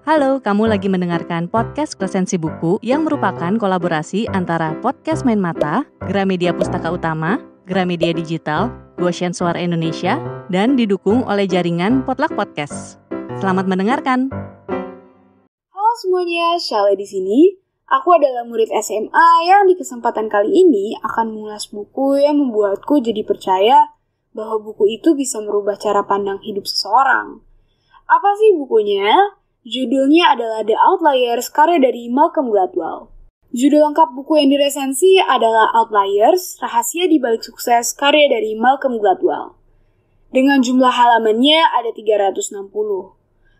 Halo, kamu lagi mendengarkan podcast Resensi Buku yang merupakan kolaborasi antara Podcast Main Mata, Gramedia Pustaka Utama, Gramedia Digital, Goshen Suara Indonesia, dan didukung oleh jaringan Potluck Podcast. Selamat mendengarkan. Halo semuanya, Shale di sini. Aku adalah murid SMA yang di kesempatan kali ini akan mengulas buku yang membuatku jadi percaya bahwa buku itu bisa merubah cara pandang hidup seseorang. Apa sih bukunya? Judulnya adalah The Outliers karya dari Malcolm Gladwell. Judul lengkap buku yang diresensi adalah Outliers, Rahasia di Balik Sukses karya dari Malcolm Gladwell. Dengan jumlah halamannya ada 360.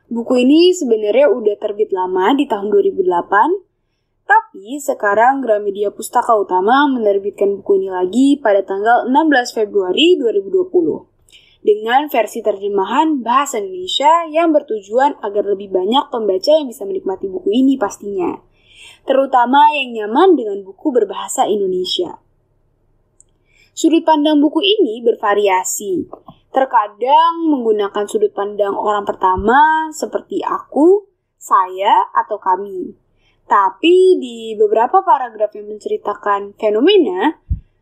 Buku ini sebenarnya udah terbit lama di tahun 2008, tapi sekarang Gramedia Pustaka Utama menerbitkan buku ini lagi pada tanggal 16 Februari 2020 dengan versi terjemahan bahasa Indonesia yang bertujuan agar lebih banyak pembaca yang bisa menikmati buku ini pastinya, terutama yang nyaman dengan buku berbahasa Indonesia. Sudut pandang buku ini bervariasi, terkadang menggunakan sudut pandang orang pertama seperti aku, saya, atau kami. Tapi di beberapa paragraf yang menceritakan fenomena,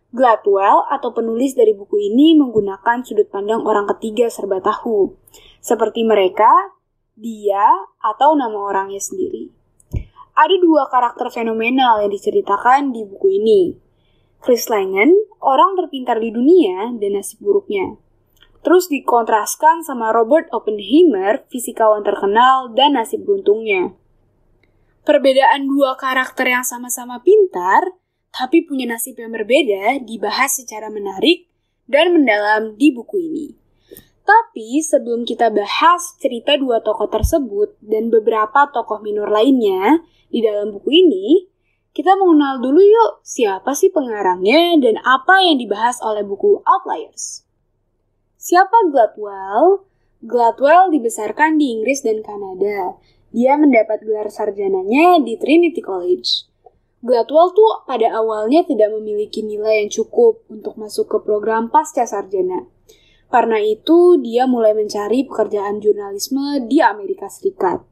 Gladwell atau penulis dari buku ini menggunakan sudut pandang orang ketiga serba tahu, seperti mereka, dia, atau nama orangnya sendiri. Ada dua karakter fenomenal yang diceritakan di buku ini. Chris Langen, orang terpintar di dunia dan nasib buruknya. Terus dikontraskan sama Robert Oppenheimer, fisikawan terkenal dan nasib beruntungnya. Perbedaan dua karakter yang sama-sama pintar tapi punya nasib yang berbeda dibahas secara menarik dan mendalam di buku ini. Tapi sebelum kita bahas cerita dua tokoh tersebut dan beberapa tokoh minor lainnya di dalam buku ini, kita mengenal dulu yuk siapa sih pengarangnya dan apa yang dibahas oleh buku Outliers. Siapa Gladwell? Gladwell dibesarkan di Inggris dan Kanada. Dia mendapat gelar sarjananya di Trinity College. Gladwell tuh pada awalnya tidak memiliki nilai yang cukup untuk masuk ke program pasca sarjana. Karena itu, dia mulai mencari pekerjaan jurnalisme di Amerika Serikat.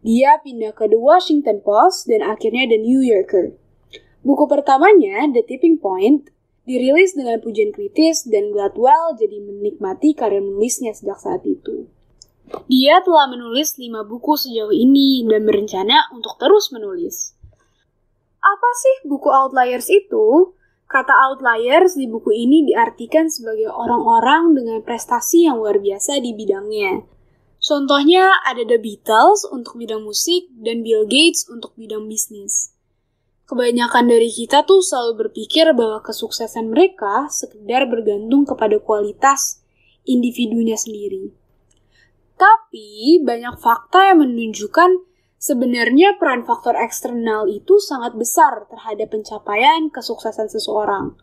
Dia pindah ke The Washington Post dan akhirnya The New Yorker. Buku pertamanya, The Tipping Point, dirilis dengan pujian kritis dan Gladwell jadi menikmati karya menulisnya sejak saat itu. Dia telah menulis lima buku sejauh ini dan berencana untuk terus menulis. Apa sih buku outliers itu? Kata outliers di buku ini diartikan sebagai orang-orang dengan prestasi yang luar biasa di bidangnya. Contohnya ada The Beatles untuk bidang musik dan Bill Gates untuk bidang bisnis. Kebanyakan dari kita tuh selalu berpikir bahwa kesuksesan mereka sekedar bergantung kepada kualitas individunya sendiri. Tapi banyak fakta yang menunjukkan Sebenarnya peran faktor eksternal itu sangat besar terhadap pencapaian kesuksesan seseorang.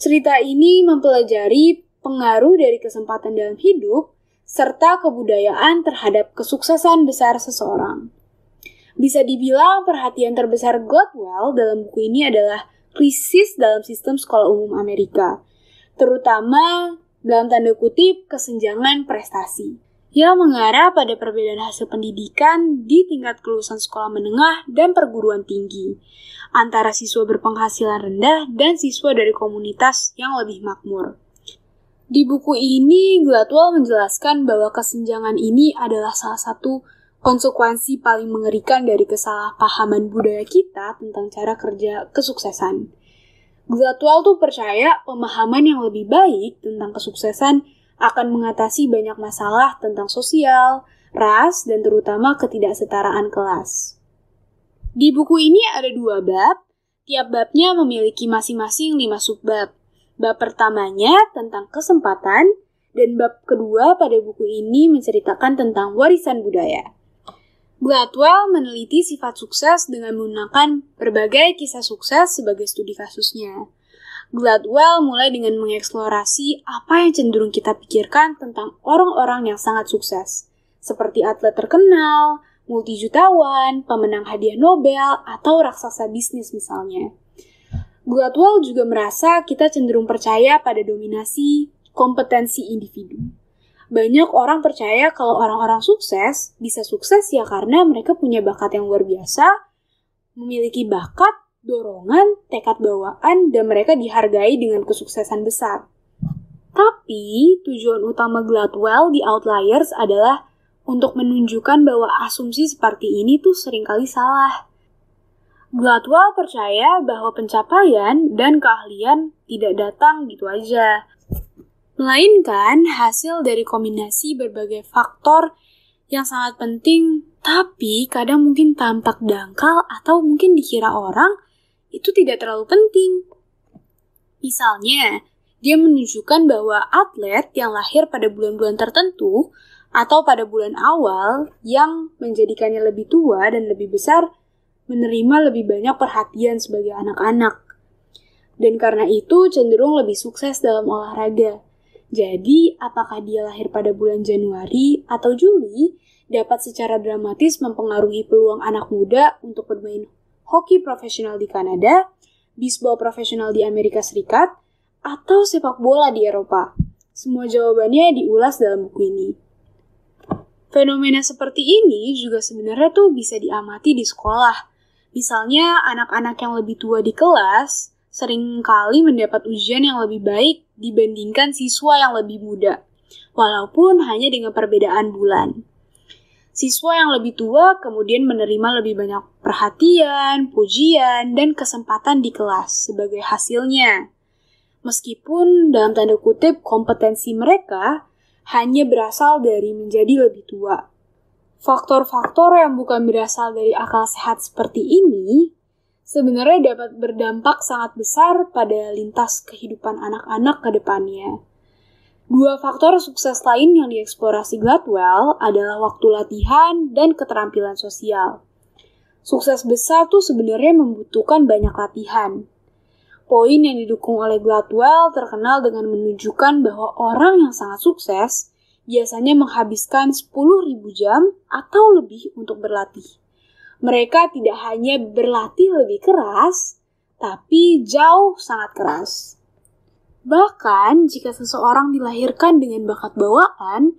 Cerita ini mempelajari pengaruh dari kesempatan dalam hidup serta kebudayaan terhadap kesuksesan besar seseorang. Bisa dibilang perhatian terbesar Godwell dalam buku ini adalah krisis dalam sistem sekolah umum Amerika, terutama dalam tanda kutip kesenjangan prestasi. Ia mengarah pada perbedaan hasil pendidikan di tingkat kelulusan sekolah menengah dan perguruan tinggi antara siswa berpenghasilan rendah dan siswa dari komunitas yang lebih makmur. Di buku ini, Gladwell menjelaskan bahwa kesenjangan ini adalah salah satu konsekuensi paling mengerikan dari kesalahpahaman budaya kita tentang cara kerja kesuksesan. Gladwell tuh percaya pemahaman yang lebih baik tentang kesuksesan akan mengatasi banyak masalah tentang sosial, ras, dan terutama ketidaksetaraan kelas. Di buku ini ada dua bab, tiap babnya memiliki masing-masing lima subbab. Bab pertamanya tentang kesempatan, dan bab kedua pada buku ini menceritakan tentang warisan budaya. Gladwell meneliti sifat sukses dengan menggunakan berbagai kisah sukses sebagai studi kasusnya. Gladwell mulai dengan mengeksplorasi apa yang cenderung kita pikirkan tentang orang-orang yang sangat sukses, seperti atlet terkenal, multijutawan, pemenang hadiah Nobel, atau raksasa bisnis misalnya. Gladwell juga merasa kita cenderung percaya pada dominasi kompetensi individu. Banyak orang percaya kalau orang-orang sukses bisa sukses ya karena mereka punya bakat yang luar biasa, memiliki bakat, dorongan, tekad bawaan, dan mereka dihargai dengan kesuksesan besar. Tapi, tujuan utama Gladwell di Outliers adalah untuk menunjukkan bahwa asumsi seperti ini tuh seringkali salah. Gladwell percaya bahwa pencapaian dan keahlian tidak datang gitu aja. Melainkan hasil dari kombinasi berbagai faktor yang sangat penting tapi kadang mungkin tampak dangkal atau mungkin dikira orang itu tidak terlalu penting. Misalnya, dia menunjukkan bahwa atlet yang lahir pada bulan-bulan tertentu atau pada bulan awal yang menjadikannya lebih tua dan lebih besar menerima lebih banyak perhatian sebagai anak-anak. Dan karena itu cenderung lebih sukses dalam olahraga. Jadi, apakah dia lahir pada bulan Januari atau Juli dapat secara dramatis mempengaruhi peluang anak muda untuk bermain hoki profesional di Kanada, bisbol profesional di Amerika Serikat, atau sepak bola di Eropa? Semua jawabannya diulas dalam buku ini. Fenomena seperti ini juga sebenarnya tuh bisa diamati di sekolah. Misalnya anak-anak yang lebih tua di kelas seringkali mendapat ujian yang lebih baik dibandingkan siswa yang lebih muda, walaupun hanya dengan perbedaan bulan. Siswa yang lebih tua kemudian menerima lebih banyak perhatian, pujian, dan kesempatan di kelas sebagai hasilnya. Meskipun dalam tanda kutip kompetensi mereka hanya berasal dari menjadi lebih tua. Faktor-faktor yang bukan berasal dari akal sehat seperti ini sebenarnya dapat berdampak sangat besar pada lintas kehidupan anak-anak ke depannya. Dua faktor sukses lain yang dieksplorasi Gladwell adalah waktu latihan dan keterampilan sosial. Sukses besar tuh sebenarnya membutuhkan banyak latihan. Poin yang didukung oleh Gladwell terkenal dengan menunjukkan bahwa orang yang sangat sukses biasanya menghabiskan 10.000 jam atau lebih untuk berlatih. Mereka tidak hanya berlatih lebih keras, tapi jauh sangat keras. Bahkan jika seseorang dilahirkan dengan bakat bawaan,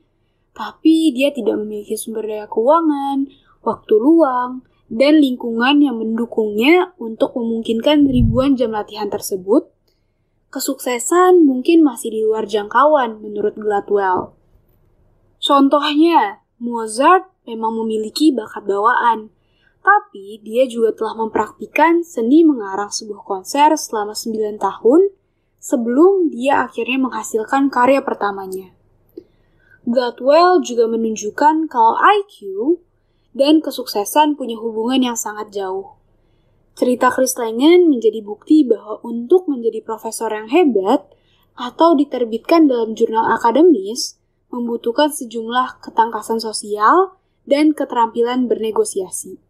tapi dia tidak memiliki sumber daya keuangan, waktu luang, dan lingkungan yang mendukungnya untuk memungkinkan ribuan jam latihan tersebut, kesuksesan mungkin masih di luar jangkauan menurut Gladwell. Contohnya, Mozart memang memiliki bakat bawaan, tapi dia juga telah mempraktikkan seni mengarang sebuah konser selama 9 tahun – sebelum dia akhirnya menghasilkan karya pertamanya. Gladwell juga menunjukkan kalau IQ dan kesuksesan punya hubungan yang sangat jauh. Cerita Chris Langen menjadi bukti bahwa untuk menjadi profesor yang hebat atau diterbitkan dalam jurnal akademis membutuhkan sejumlah ketangkasan sosial dan keterampilan bernegosiasi.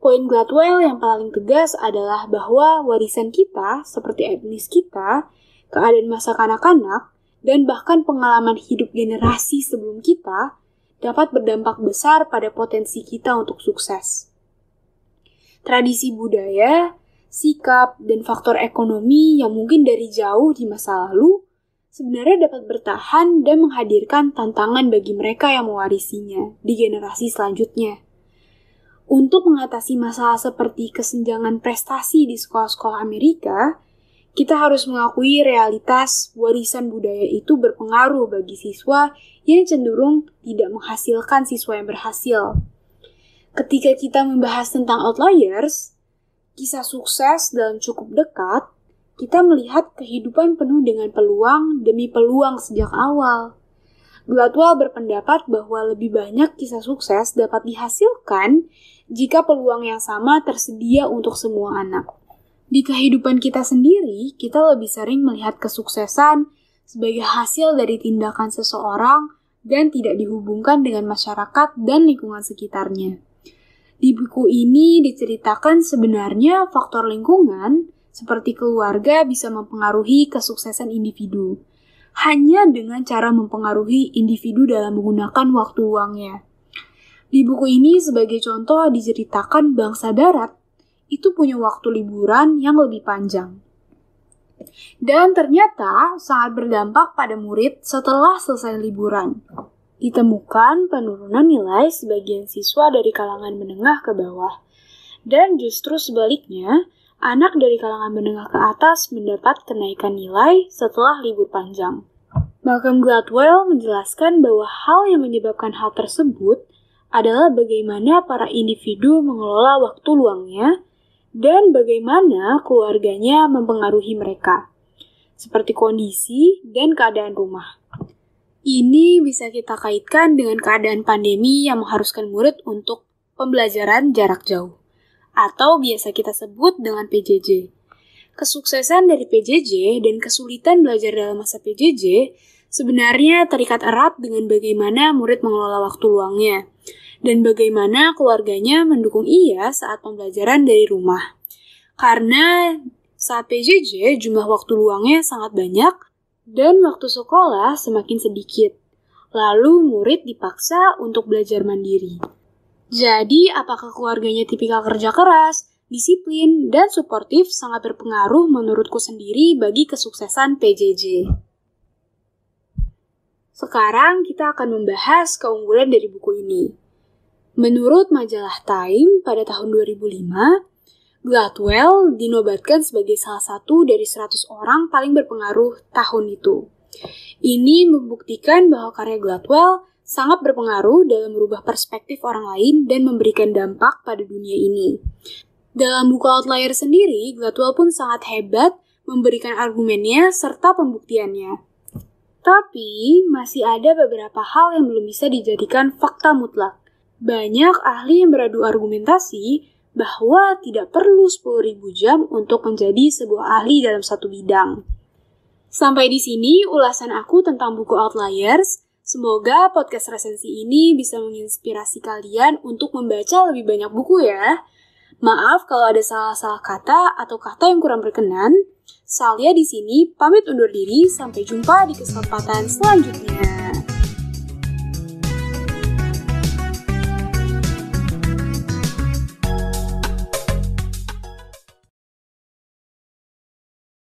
Poin Gladwell yang paling tegas adalah bahwa warisan kita, seperti etnis kita, keadaan masa kanak-kanak, dan bahkan pengalaman hidup generasi sebelum kita, dapat berdampak besar pada potensi kita untuk sukses. Tradisi budaya, sikap, dan faktor ekonomi yang mungkin dari jauh di masa lalu sebenarnya dapat bertahan dan menghadirkan tantangan bagi mereka yang mewarisinya di generasi selanjutnya. Untuk mengatasi masalah seperti kesenjangan prestasi di sekolah-sekolah Amerika, kita harus mengakui realitas warisan budaya itu berpengaruh bagi siswa yang cenderung tidak menghasilkan siswa yang berhasil. Ketika kita membahas tentang outliers, kisah sukses dalam cukup dekat, kita melihat kehidupan penuh dengan peluang demi peluang sejak awal. Gladwell berpendapat bahwa lebih banyak kisah sukses dapat dihasilkan jika peluang yang sama tersedia untuk semua anak. Di kehidupan kita sendiri, kita lebih sering melihat kesuksesan sebagai hasil dari tindakan seseorang dan tidak dihubungkan dengan masyarakat dan lingkungan sekitarnya. Di buku ini diceritakan sebenarnya faktor lingkungan seperti keluarga bisa mempengaruhi kesuksesan individu hanya dengan cara mempengaruhi individu dalam menggunakan waktu luangnya. Di buku ini sebagai contoh diceritakan bangsa darat itu punya waktu liburan yang lebih panjang. Dan ternyata sangat berdampak pada murid setelah selesai liburan. Ditemukan penurunan nilai sebagian siswa dari kalangan menengah ke bawah. Dan justru sebaliknya, anak dari kalangan menengah ke atas mendapat kenaikan nilai setelah libur panjang. Malcolm Gladwell menjelaskan bahwa hal yang menyebabkan hal tersebut adalah bagaimana para individu mengelola waktu luangnya dan bagaimana keluarganya mempengaruhi mereka, seperti kondisi dan keadaan rumah. Ini bisa kita kaitkan dengan keadaan pandemi yang mengharuskan murid untuk pembelajaran jarak jauh atau biasa kita sebut dengan PJJ. Kesuksesan dari PJJ dan kesulitan belajar dalam masa PJJ sebenarnya terikat erat dengan bagaimana murid mengelola waktu luangnya dan bagaimana keluarganya mendukung ia saat pembelajaran dari rumah. Karena saat PJJ jumlah waktu luangnya sangat banyak dan waktu sekolah semakin sedikit. Lalu murid dipaksa untuk belajar mandiri. Jadi, apakah keluarganya tipikal kerja keras, disiplin, dan suportif sangat berpengaruh menurutku sendiri bagi kesuksesan PJJ. Sekarang kita akan membahas keunggulan dari buku ini. Menurut majalah Time pada tahun 2005, Gladwell dinobatkan sebagai salah satu dari 100 orang paling berpengaruh tahun itu. Ini membuktikan bahwa karya Gladwell sangat berpengaruh dalam merubah perspektif orang lain dan memberikan dampak pada dunia ini. Dalam buku Outlier sendiri, Gladwell pun sangat hebat memberikan argumennya serta pembuktiannya. Tapi, masih ada beberapa hal yang belum bisa dijadikan fakta mutlak. Banyak ahli yang beradu argumentasi bahwa tidak perlu 10.000 jam untuk menjadi sebuah ahli dalam satu bidang. Sampai di sini ulasan aku tentang buku Outliers. Semoga podcast resensi ini bisa menginspirasi kalian untuk membaca lebih banyak buku ya. Maaf kalau ada salah-salah kata atau kata yang kurang berkenan. Salya di sini pamit undur diri, sampai jumpa di kesempatan selanjutnya.